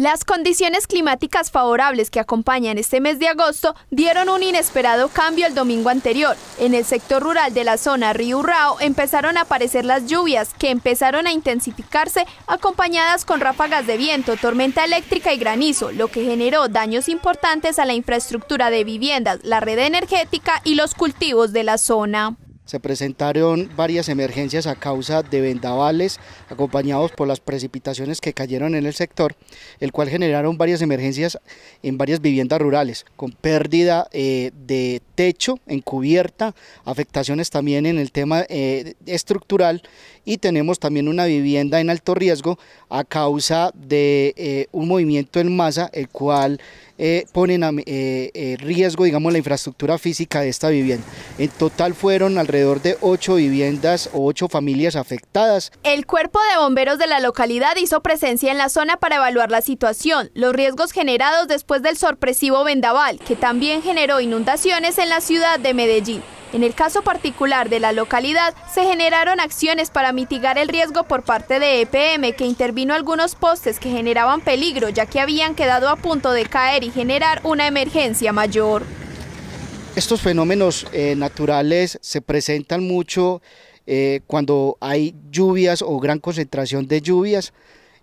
Las condiciones climáticas favorables que acompañan este mes de agosto dieron un inesperado cambio el domingo anterior. En el sector rural de la zona Río Rao empezaron a aparecer las lluvias que empezaron a intensificarse acompañadas con ráfagas de viento, tormenta eléctrica y granizo, lo que generó daños importantes a la infraestructura de viviendas, la red energética y los cultivos de la zona se presentaron varias emergencias a causa de vendavales acompañados por las precipitaciones que cayeron en el sector, el cual generaron varias emergencias en varias viviendas rurales, con pérdida eh, de techo en cubierta, afectaciones también en el tema eh, estructural y tenemos también una vivienda en alto riesgo a causa de eh, un movimiento en masa, el cual pone en riesgo, digamos, la infraestructura física de esta vivienda. En total fueron alrededor de ocho viviendas o ocho familias afectadas. El cuerpo de bomberos de la localidad hizo presencia en la zona para evaluar la situación, los riesgos generados después del sorpresivo vendaval, que también generó inundaciones en la ciudad de Medellín. En el caso particular de la localidad, se generaron acciones para mitigar el riesgo por parte de EPM, que intervino algunos postes que generaban peligro, ya que habían quedado a punto de caer y generar una emergencia mayor. Estos fenómenos eh, naturales se presentan mucho eh, cuando hay lluvias o gran concentración de lluvias,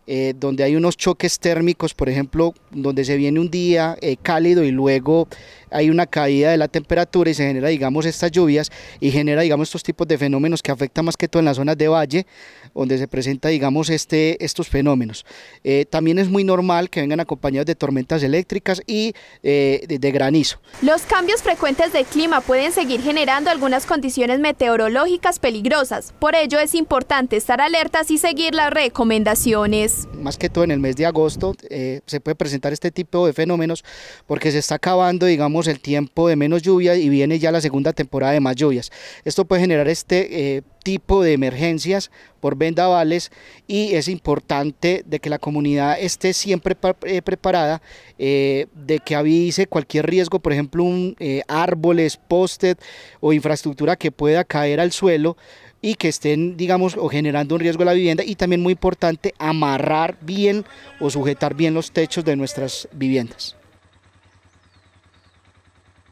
eh, donde hay unos choques térmicos, por ejemplo, donde se viene un día eh, cálido y luego hay una caída de la temperatura y se genera, digamos, estas lluvias y genera, digamos, estos tipos de fenómenos que afectan más que todo en las zonas de valle, donde se presenta, digamos, este, estos fenómenos. Eh, también es muy normal que vengan acompañados de tormentas eléctricas y de granizo. Los cambios frecuentes de clima pueden seguir generando algunas condiciones meteorológicas peligrosas, por ello es importante estar alertas y seguir las recomendaciones más que todo en el mes de agosto, eh, se puede presentar este tipo de fenómenos porque se está acabando, digamos, el tiempo de menos lluvia y viene ya la segunda temporada de más lluvias. Esto puede generar este... Eh, tipo de emergencias por vendavales y es importante de que la comunidad esté siempre eh, preparada, eh, de que avise cualquier riesgo, por ejemplo, un, eh, árboles, postes o infraestructura que pueda caer al suelo y que estén, digamos, o generando un riesgo a la vivienda y también muy importante amarrar bien o sujetar bien los techos de nuestras viviendas.